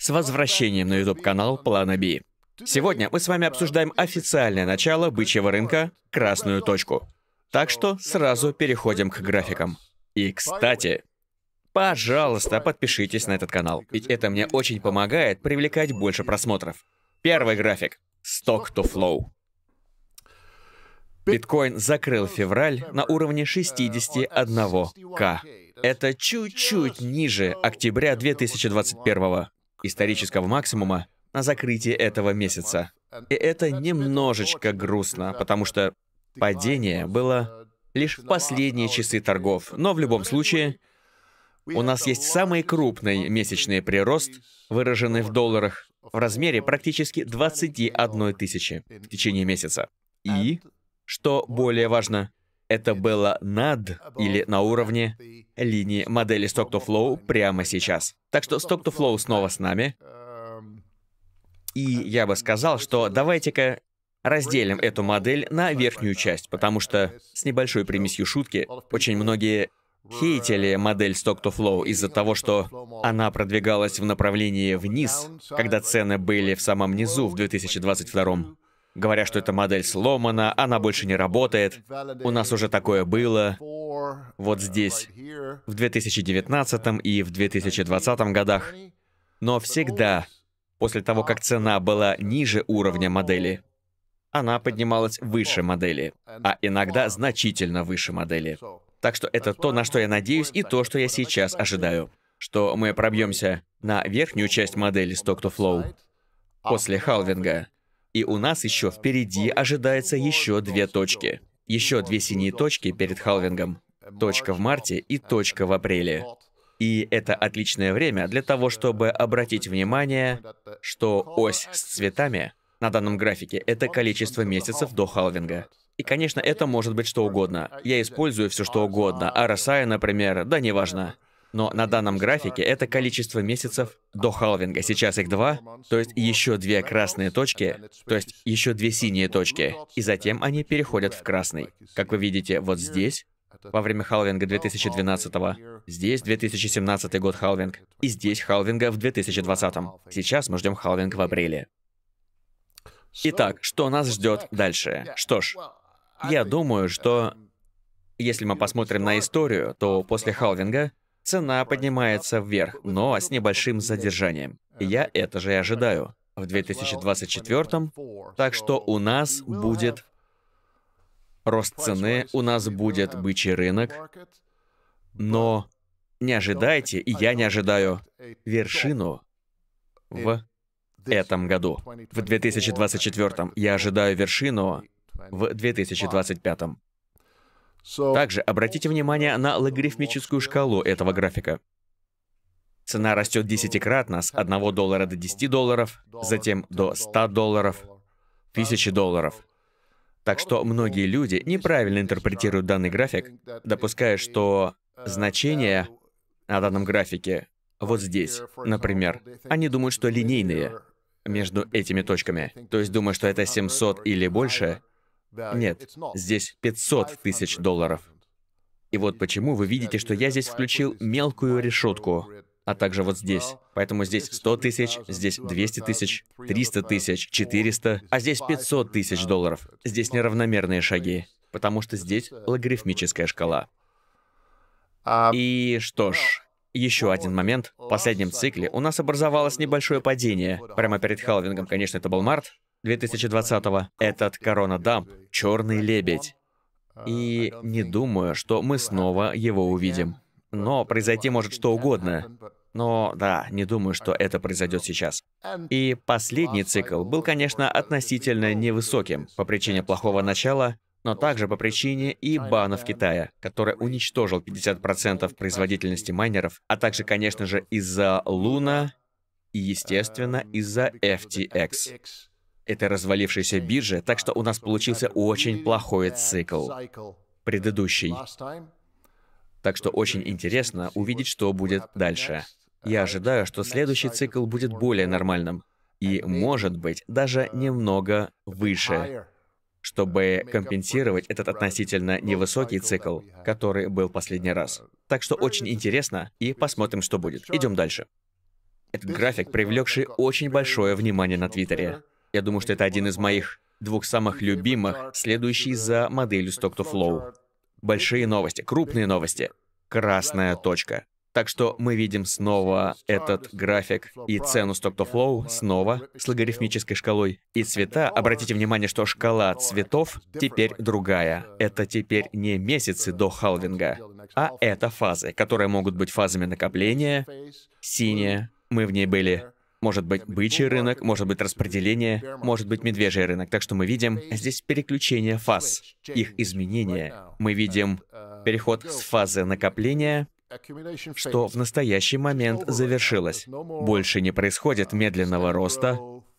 С возвращением на YouTube-канал Плана Би. Сегодня мы с вами обсуждаем официальное начало бычьего рынка «Красную точку». Так что сразу переходим к графикам. И, кстати, пожалуйста, подпишитесь на этот канал, ведь это мне очень помогает привлекать больше просмотров. Первый график. Stock to Flow. Биткоин закрыл февраль на уровне 61к. Это чуть-чуть ниже октября 2021 исторического максимума на закрытии этого месяца. И это немножечко грустно, потому что падение было лишь в последние часы торгов. Но в любом случае, у нас есть самый крупный месячный прирост, выраженный в долларах, в размере практически 21 тысячи в течение месяца. И, что более важно, это было над или на уровне линии модели Stock to Flow прямо сейчас. Так что Stock to Flow снова с нами. И я бы сказал, что давайте-ка разделим эту модель на верхнюю часть, потому что с небольшой примесью шутки очень многие хейтили модель Stock to Flow из-за того, что она продвигалась в направлении вниз, когда цены были в самом низу в 2022 говоря, что эта модель сломана, она больше не работает. У нас уже такое было вот здесь, в 2019 и в 2020 годах. Но всегда, после того, как цена была ниже уровня модели, она поднималась выше модели, а иногда значительно выше модели. Так что это то, на что я надеюсь, и то, что я сейчас ожидаю. Что мы пробьемся на верхнюю часть модели Stock to Flow после халвинга, и у нас еще впереди ожидается еще две точки. Еще две синие точки перед халвингом. Точка в марте и точка в апреле. И это отличное время для того, чтобы обратить внимание, что ось с цветами на данном графике — это количество месяцев до халвинга. И, конечно, это может быть что угодно. Я использую все что угодно. RSI, а например, да неважно. Но на данном графике это количество месяцев до халвинга. Сейчас их два, то есть еще две красные точки, то есть еще две синие точки, и затем они переходят в красный. Как вы видите, вот здесь, во время халвинга 2012 -го. Здесь 2017 год халвинг. И здесь халвинга в 2020 -м. Сейчас мы ждем халвинг в апреле. Итак, что нас ждет дальше? Что ж, я думаю, что если мы посмотрим на историю, то после халвинга цена поднимается вверх, но с небольшим задержанием. Я это же и ожидаю в 2024, так что у нас будет рост цены, у нас будет бычий рынок, но не ожидайте, и я не ожидаю вершину в этом году. В 2024 я ожидаю вершину в 2025. Также обратите внимание на логарифмическую шкалу этого графика. Цена растет десятикратно с 1 доллара до 10 долларов, затем до 100 долларов, 1000 долларов. Так что многие люди неправильно интерпретируют данный график, допуская, что значения на данном графике вот здесь, например, они думают, что линейные между этими точками. То есть думая, что это 700 или больше, нет, здесь 500 тысяч долларов. И вот почему вы видите, что я здесь включил мелкую решетку, а также вот здесь. Поэтому здесь 100 тысяч, здесь 200 тысяч, 300 тысяч, 400, а здесь 500 тысяч долларов. Здесь неравномерные шаги, потому что здесь логарифмическая шкала. И uh, что ж, еще один момент. В последнем цикле у нас образовалось небольшое падение. Прямо перед халвингом, конечно, это был март. 2020-го. Этот коронадамп — черный лебедь. И не думаю, что мы снова его увидим. Но произойти может что угодно. Но да, не думаю, что это произойдет сейчас. И последний цикл был, конечно, относительно невысоким по причине плохого начала, но также по причине и банов Китая, который уничтожил 50% производительности майнеров, а также, конечно же, из-за Луна и, естественно, из-за FTX этой развалившейся бирже, так что у нас получился очень плохой цикл, предыдущий. Так что очень интересно увидеть, что будет дальше. Я ожидаю, что следующий цикл будет более нормальным и, может быть, даже немного выше, чтобы компенсировать этот относительно невысокий цикл, который был последний раз. Так что очень интересно, и посмотрим, что будет. Идем дальше. Этот график, привлекший очень большое внимание на Твиттере. Я думаю, что это один из моих двух самых любимых, следующий за моделью Stock to Flow. Большие новости, крупные новости. Красная точка. Так что мы видим снова этот график и цену Stock to Flow снова с логарифмической шкалой. И цвета, обратите внимание, что шкала цветов теперь другая. Это теперь не месяцы до халвинга, а это фазы, которые могут быть фазами накопления. Синяя, мы в ней были может быть бычий рынок, может быть распределение, может быть медвежий рынок. Так что мы видим здесь переключение фаз, их изменения. Мы видим переход с фазы накопления что в настоящий момент завершилось. Больше не происходит медленного роста,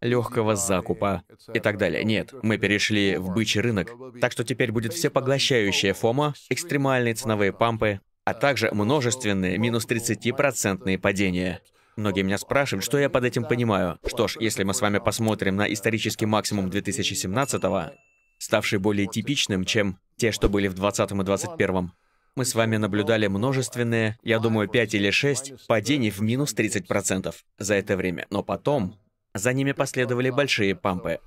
легкого закупа и так далее. Нет, мы перешли в бычий рынок, так что теперь будет все всепоглощающая фома, экстремальные ценовые пампы, а также множественные минус 30% падения. Многие меня спрашивают, что я под этим понимаю. Что ж, если мы с вами посмотрим на исторический максимум 2017-го, ставший более типичным, чем те, что были в 20 и 21 мы с вами наблюдали множественные, я думаю, 5 или 6 падений в минус 30% за это время. Но потом за ними последовали большие пампы.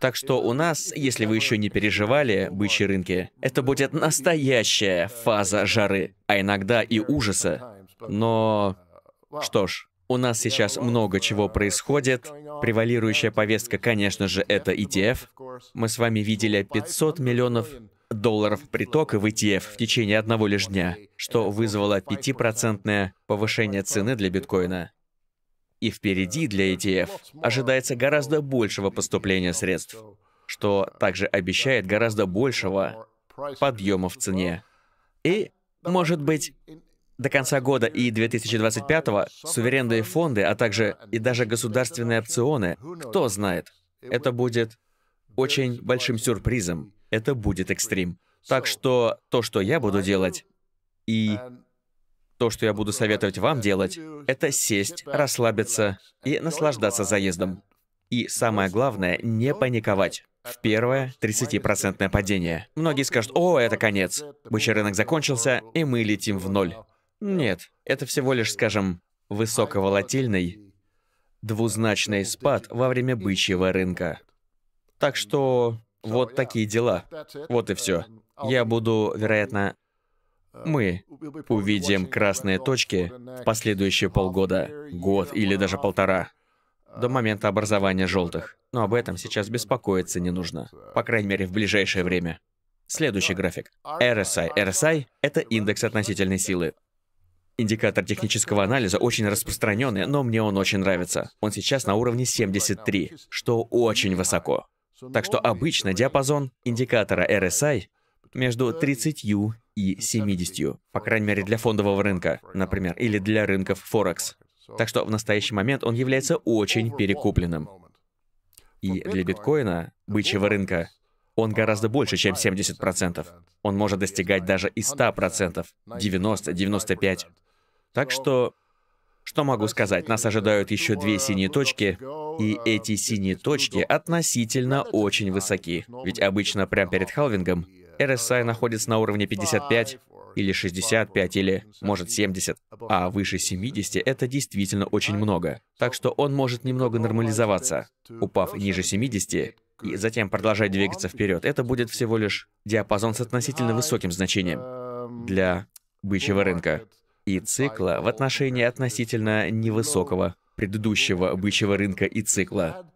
Так что у нас, если вы еще не переживали бычьи рынки, это будет настоящая фаза жары, а иногда и ужаса. Но что ж, у нас сейчас много чего происходит. Превалирующая повестка, конечно же, это ETF. Мы с вами видели 500 миллионов долларов притока в ETF в течение одного лишь дня, что вызвало 5% повышение цены для биткоина. И впереди для ETF ожидается гораздо большего поступления средств, что также обещает гораздо большего подъема в цене. И, может быть, до конца года и 2025 го суверенные фонды, а также и даже государственные опционы, кто знает, это будет очень большим сюрпризом. Это будет экстрим. Так что то, что я буду делать, и то, что я буду советовать вам делать, это сесть, расслабиться и наслаждаться заездом. И самое главное, не паниковать. В первое 30% падение. Многие скажут, о, это конец. Бычий рынок закончился, и мы летим в ноль. Нет, это всего лишь, скажем, высоковолатильный двузначный спад во время бычьего рынка. Так что вот такие дела. Вот и все. Я буду, вероятно, мы увидим красные точки в последующие полгода, год или даже полтора, до момента образования желтых. Но об этом сейчас беспокоиться не нужно. По крайней мере, в ближайшее время. Следующий график. RSI. RSI — это индекс относительной силы. Индикатор технического анализа очень распространенный, но мне он очень нравится. Он сейчас на уровне 73, что очень высоко. Так что обычно диапазон индикатора RSI между 30 и 70, по крайней мере для фондового рынка, например, или для рынков Форекс. Так что в настоящий момент он является очень перекупленным. И для биткоина, бычьего рынка, он гораздо больше, чем 70%. Он может достигать даже и 100%, 90-95%. Так что, что могу сказать? Нас ожидают еще две синие точки, и эти синие точки относительно очень высоки. Ведь обычно прямо перед халвингом RSI находится на уровне 55 или 65 или, может, 70. А выше 70 это действительно очень много. Так что он может немного нормализоваться. Упав ниже 70, и затем продолжать двигаться вперед, это будет всего лишь диапазон с относительно высоким значением для бычьего рынка и цикла в отношении относительно невысокого предыдущего бычьего рынка и цикла.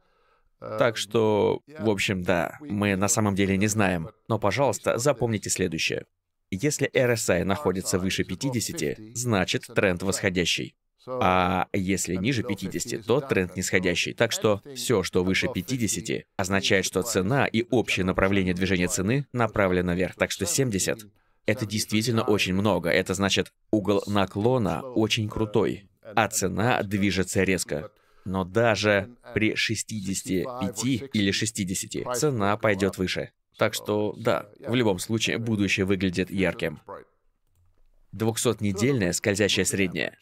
Так что, в общем, да, мы на самом деле не знаем. Но, пожалуйста, запомните следующее. Если RSI находится выше 50, значит тренд восходящий. А если ниже 50, то тренд нисходящий. Так что все, что выше 50, означает, что цена и общее направление движения цены направлено вверх. Так что 70 это действительно очень много. Это значит, угол наклона очень крутой, а цена движется резко. Но даже при 65 или 60 цена пойдет выше. Так что, да, в любом случае, будущее выглядит ярким. 200-недельная скользящая средняя.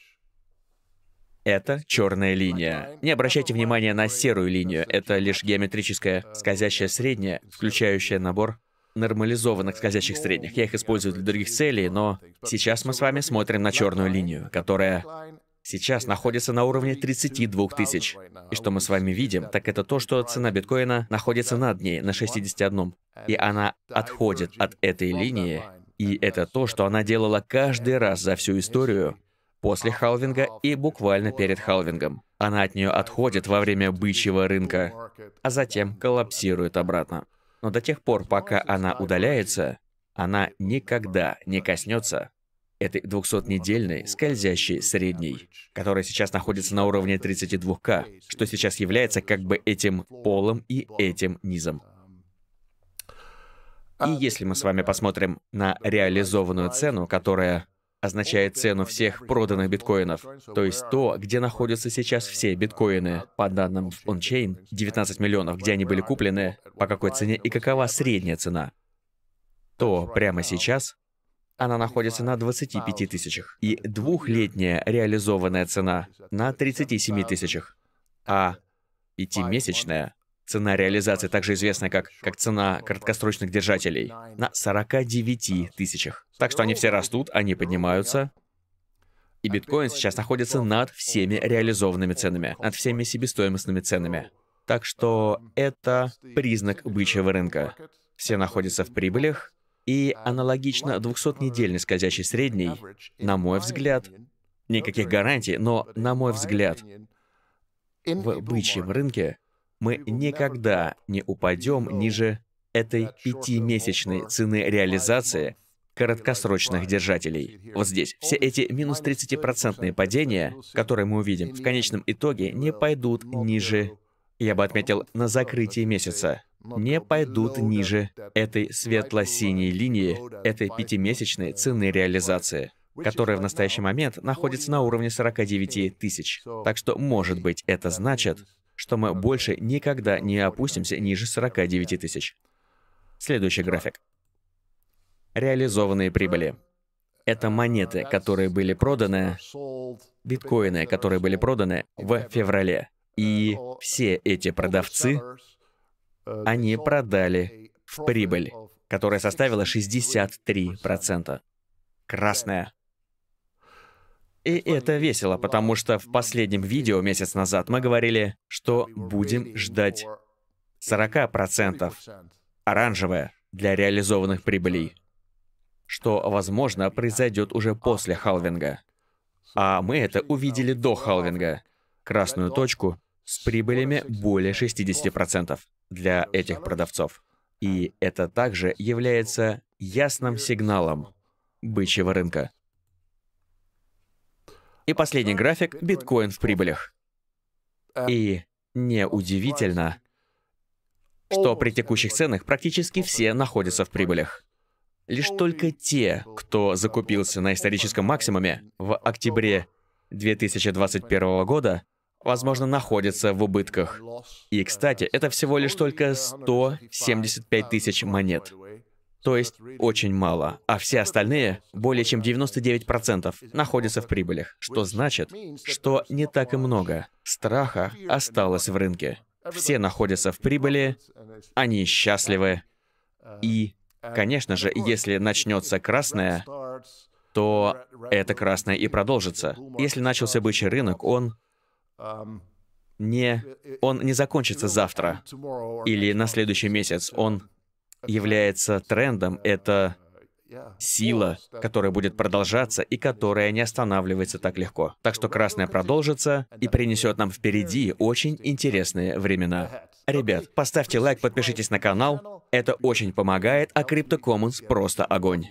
Это черная линия. Не обращайте внимания на серую линию, это лишь геометрическая скользящая средняя, включающая набор нормализованных скользящих средних. Я их использую для других целей, но сейчас мы с вами смотрим на черную линию, которая сейчас находится на уровне 32 тысяч. И что мы с вами видим, так это то, что цена биткоина находится над ней, на 61. И она отходит от этой линии, и это то, что она делала каждый раз за всю историю, после халвинга и буквально перед халвингом. Она от нее отходит во время бычьего рынка, а затем коллапсирует обратно. Но до тех пор, пока она удаляется, она никогда не коснется этой 200-недельной скользящей средней, которая сейчас находится на уровне 32К, что сейчас является как бы этим полом и этим низом. И если мы с вами посмотрим на реализованную цену, которая означает цену всех проданных биткоинов, то есть то, где находятся сейчас все биткоины. По данным в OnChain, 19 миллионов, где они были куплены, по какой цене и какова средняя цена. То прямо сейчас она находится на 25 тысячах, и двухлетняя реализованная цена на 37 тысячах, а пятимесячная Цена реализации также известная как, как цена краткосрочных держателей на 49 тысячах. Так что они все растут, они поднимаются. И биткоин сейчас находится над всеми реализованными ценами, над всеми себестоимостными ценами. Так что это признак бычьего рынка. Все находятся в прибылях, и аналогично 200-недельной скользящей средней, на мой взгляд, никаких гарантий, но на мой взгляд, в бычьем рынке мы никогда не упадем ниже э, этой пятимесячной цены реализации короткосрочных держателей. Вот здесь. Все эти минус 30% падения, которые мы увидим, в конечном итоге не пойдут ниже, я бы отметил, на закрытии месяца, не пойдут ниже этой светло-синей линии, этой пятимесячной цены реализации которая в настоящий момент находится на уровне 49 тысяч. Так что, может быть, это значит, что мы больше никогда не опустимся ниже 49 тысяч. Следующий график. Реализованные прибыли. Это монеты, которые были проданы, биткоины, которые были проданы в феврале. И все эти продавцы, они продали в прибыль, которая составила 63%. Красная и это весело, потому что в последнем видео месяц назад мы говорили, что будем ждать 40% оранжевое для реализованных прибылей, что, возможно, произойдет уже после халвинга. А мы это увидели до халвинга, красную точку с прибылями более 60% для этих продавцов. И это также является ясным сигналом бычьего рынка. И последний график — биткоин в прибылях. И неудивительно, что при текущих ценах практически все находятся в прибылях. Лишь только те, кто закупился на историческом максимуме в октябре 2021 года, возможно, находятся в убытках. И, кстати, это всего лишь только 175 тысяч монет то есть очень мало, а все остальные, более чем 99%, находятся в прибылях, что значит, что не так и много страха осталось в рынке. Все находятся в прибыли, они счастливы. И, конечно же, если начнется красное, то это красное и продолжится. Если начался бычий рынок, он не, он не закончится завтра или на следующий месяц, он является трендом, это сила, которая будет продолжаться и которая не останавливается так легко. Так что красное продолжится и принесет нам впереди очень интересные времена. Ребят, поставьте лайк, подпишитесь на канал. Это очень помогает, а Crypto просто огонь.